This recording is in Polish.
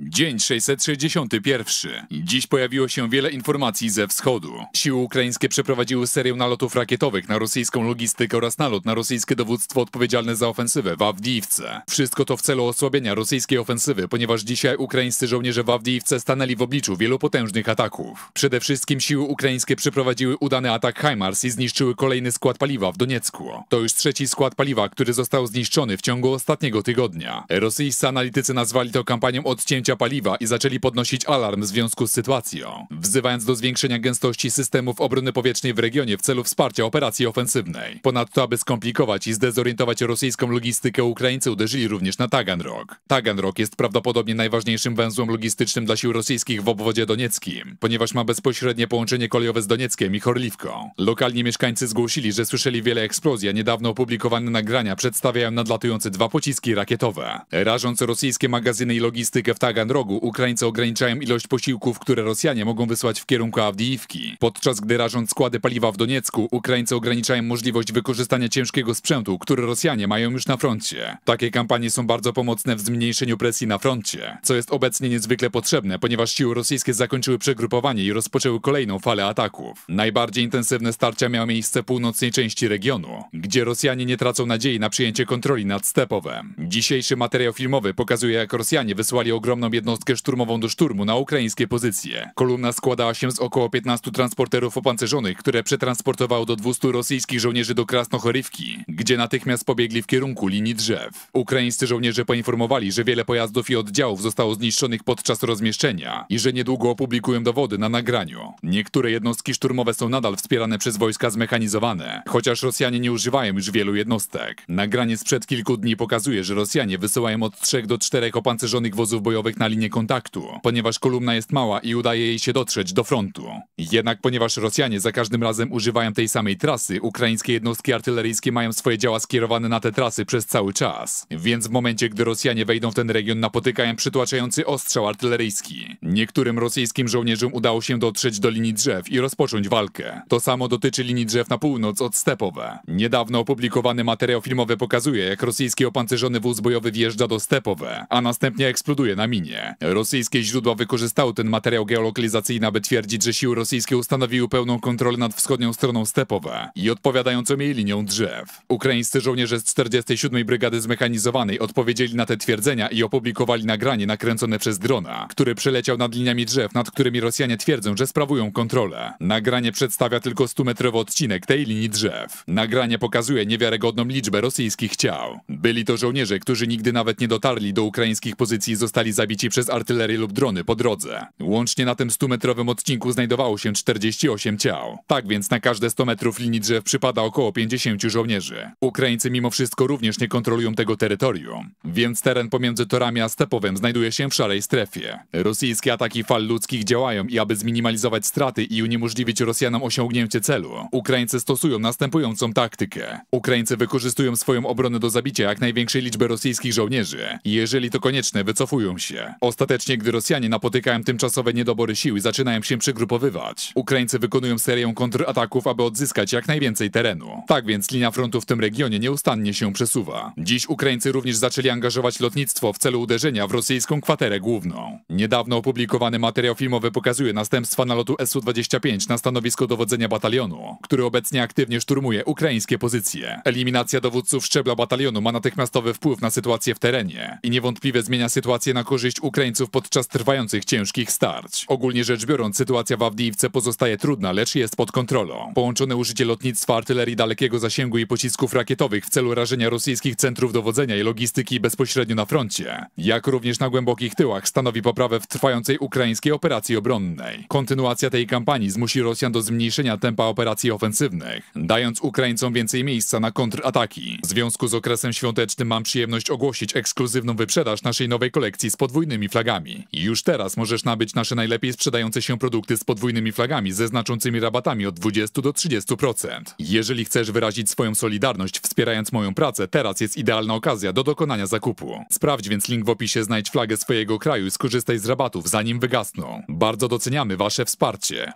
Dzień 661. Dziś pojawiło się wiele informacji ze wschodu. Siły ukraińskie przeprowadziły serię nalotów rakietowych na rosyjską logistykę oraz nalot na rosyjskie dowództwo odpowiedzialne za ofensywę w Awdijiwce. Wszystko to w celu osłabienia rosyjskiej ofensywy, ponieważ dzisiaj ukraińscy żołnierze w Awdijiwce stanęli w obliczu wielu potężnych ataków. Przede wszystkim siły ukraińskie przeprowadziły udany atak HIMARS i zniszczyły kolejny skład paliwa w Doniecku. To już trzeci skład paliwa, który został zniszczony w ciągu ostatniego tygodnia. Rosyjscy analitycy nazwali to kampanią odcięcia zużycia paliwa i zaczęli podnosić alarm w związku z sytuacją, wzywając do zwiększenia gęstości systemów obrony powietrznej w regionie w celu wsparcia operacji ofensywnej. Ponadto, aby skomplikować i zdezorientować rosyjską logistykę, Ukraińcy uderzyli również na Taganrog. Taganrog jest prawdopodobnie najważniejszym węzłem logistycznym dla sił rosyjskich w obwodzie donieckim, ponieważ ma bezpośrednie połączenie kolejowe z Donieckiem i Chorliwką. Lokalni mieszkańcy zgłosili, że słyszeli wiele eksplozji, a niedawno opublikowane nagrania przedstawiają nadlatujące dwa pociski rakietowe. Rażąc rosyjskie magazyny i logistykę w Taganrog, Taganrogu Ukraińcy ograniczają ilość posiłków, które Rosjanie mogą wysłać w kierunku Awdijiwki. Podczas gdy rażąc składy paliwa w Doniecku, Ukraińcy ograniczają możliwość wykorzystania ciężkiego sprzętu, który Rosjanie mają już na froncie. Takie kampanie są bardzo pomocne w zmniejszeniu presji na froncie, co jest obecnie niezwykle potrzebne, ponieważ siły rosyjskie zakończyły przegrupowanie i rozpoczęły kolejną falę ataków. Najbardziej intensywne starcia miały miejsce w północnej części regionu, gdzie Rosjanie nie tracą nadziei na przyjęcie kontroli nad Stepowem. Dzisiejszy materiał filmowy pokazuje, jak Rosjanie wysłali ogromną jednostkę szturmową do szturmu na ukraińskie pozycje. Kolumna składała się z około 15 transporterów opancerzonych, które przetransportowało do 200 rosyjskich żołnierzy do Krasnochorywki, gdzie natychmiast pobiegli w kierunku linii drzew. Ukraińscy żołnierze poinformowali, że wiele pojazdów i oddziałów zostało zniszczonych podczas rozmieszczenia i że niedługo opublikują dowody na nagraniu. Niektóre jednostki szturmowe są nadal wspierane przez wojska zmechanizowane, chociaż Rosjanie nie używają już wielu jednostek. Nagranie sprzed kilku dni pokazuje, że Rosjanie wysyłają od 3 do 4 opancerzonych wozów bojowych na linię kontaktu, ponieważ kolumna jest mała i udaje jej się dotrzeć do frontu. Jednak ponieważ Rosjanie za każdym razem używają tej samej trasy, ukraińskie jednostki artyleryjskie mają swoje działa skierowane na te trasy przez cały czas. Więc w momencie, gdy Rosjanie wejdą w ten region, napotykają przytłaczający ostrzał artyleryjski. Niektórym rosyjskim żołnierzom udało się dotrzeć do linii drzew i rozpocząć walkę. To samo dotyczy linii drzew na północ od Stepowe. Niedawno opublikowany materiał filmowy pokazuje, jak rosyjski opancerzony wóz bojowy wjeżdża do Stepowe, a następnie eksploduje na minie. Ukrainie. Rosyjskie źródła wykorzystały ten materiał geolokalizacyjny, aby twierdzić, że siły rosyjskie ustanowiły pełną kontrolę nad wschodnią stroną Stepowe i odpowiadającą jej linią drzew. Ukraińscy żołnierze z 47. Brygady Zmechanizowanej odpowiedzieli na te twierdzenia i opublikowali nagranie nakręcone przez drona, który przeleciał nad liniami drzew, nad którymi Rosjanie twierdzą, że sprawują kontrolę. Nagranie przedstawia tylko 100-metrowy odcinek tej linii drzew. Nagranie pokazuje niewiarygodną liczbę rosyjskich ciał. Byli to żołnierze, którzy nigdy nawet nie dotarli do ukraińskich pozycji i zostali zabijani zabici przez artylerię lub drony po drodze. Łącznie na tym 100-metrowym odcinku znajdowało się 48 ciał. Tak więc na każde 100 metrów linii drzew przypada około 50 żołnierzy. Ukraińcy mimo wszystko również nie kontrolują tego terytorium, więc teren pomiędzy torami a stepowem znajduje się w szarej strefie. Rosyjskie ataki fal ludzkich działają i aby zminimalizować straty i uniemożliwić Rosjanom osiągnięcie celu, Ukraińcy stosują następującą taktykę. Ukraińcy wykorzystują swoją obronę do zabicia jak największej liczby rosyjskich żołnierzy. Jeżeli to konieczne, wycofują się. Ostatecznie, gdy Rosjanie napotykają tymczasowe niedobory sił i zaczynają się przygrupowywać. Ukraińcy wykonują serię kontrataków, aby odzyskać jak najwięcej terenu. Tak więc linia frontu w tym regionie nieustannie się przesuwa. Dziś Ukraińcy również zaczęli angażować lotnictwo w celu uderzenia w rosyjską kwaterę główną. Niedawno opublikowany materiał filmowy pokazuje następstwa nalotu Su-25 na stanowisko dowodzenia batalionu, który obecnie aktywnie szturmuje ukraińskie pozycje. Eliminacja dowódców szczebla batalionu ma natychmiastowy wpływ na sytuację w terenie i niewątpliwie zmienia sytuację na korzyść korzyść Ukraińców podczas trwających ciężkich starć. Ogólnie rzecz biorąc, sytuacja w Awdijiwce pozostaje trudna, lecz jest pod kontrolą. Połączone użycie lotnictwa, artylerii dalekiego zasięgu i pocisków rakietowych w celu rażenia rosyjskich centrów dowodzenia i logistyki bezpośrednio na froncie, jak również na głębokich tyłach, stanowi poprawę w trwającej ukraińskiej operacji obronnej. Kontynuacja tej kampanii zmusi Rosjan do zmniejszenia tempa operacji ofensywnych, dając Ukraińcom więcej miejsca na kontrataki. W związku z okresem świątecznym mam przyjemność ogłosić ekskluzywną wyprzedaż naszej nowej kolekcji z podwórka podwójnymi flagami. już teraz możesz nabyć nasze najlepiej sprzedające się produkty z podwójnymi flagami ze znaczącymi rabatami od 20 do 30%. Jeżeli chcesz wyrazić swoją solidarność wspierając moją pracę, teraz jest idealna okazja do dokonania zakupu. Sprawdź więc link w opisie, znajdź flagę swojego kraju i skorzystaj z rabatów zanim wygasną. Bardzo doceniamy wasze wsparcie.